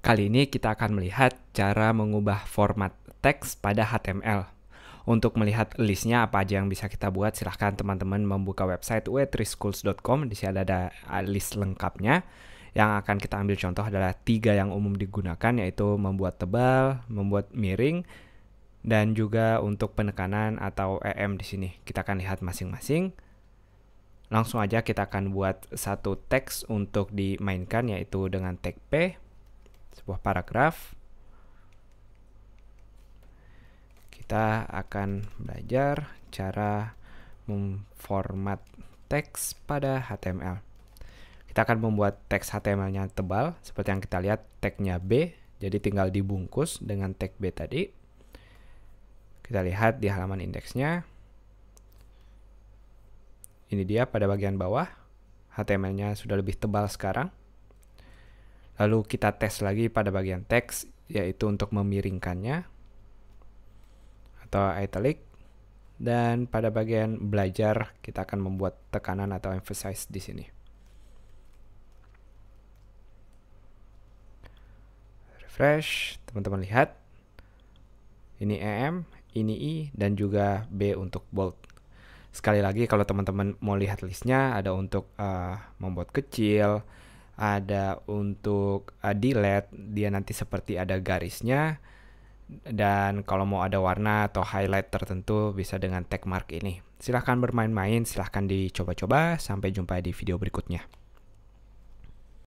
Kali ini kita akan melihat cara mengubah format teks pada HTML. Untuk melihat listnya apa aja yang bisa kita buat, silahkan teman-teman membuka website w3schools.com. Di sini ada list lengkapnya. Yang akan kita ambil contoh adalah tiga yang umum digunakan, yaitu membuat tebal, membuat miring, dan juga untuk penekanan atau EM di sini. Kita akan lihat masing-masing. Langsung aja kita akan buat satu teks untuk dimainkan, yaitu dengan tag P sebuah paragraf. Kita akan belajar cara memformat teks pada HTML. Kita akan membuat teks HTML-nya tebal, seperti yang kita lihat tagnya B, jadi tinggal dibungkus dengan tag B tadi. Kita lihat di halaman indeksnya. Ini dia pada bagian bawah. HTML-nya sudah lebih tebal sekarang. Lalu kita tes lagi pada bagian teks, yaitu untuk memiringkannya atau italic. Dan pada bagian belajar, kita akan membuat tekanan atau emphasize di sini. Refresh, teman-teman lihat. Ini EM, ini I, dan juga B untuk bold sekali lagi kalau teman-teman mau lihat listnya ada untuk uh, membuat kecil ada untuk uh, delete dia nanti seperti ada garisnya dan kalau mau ada warna atau highlight tertentu bisa dengan tag mark ini. Silahkan bermain-main, silahkan dicoba-coba. Sampai jumpa di video berikutnya.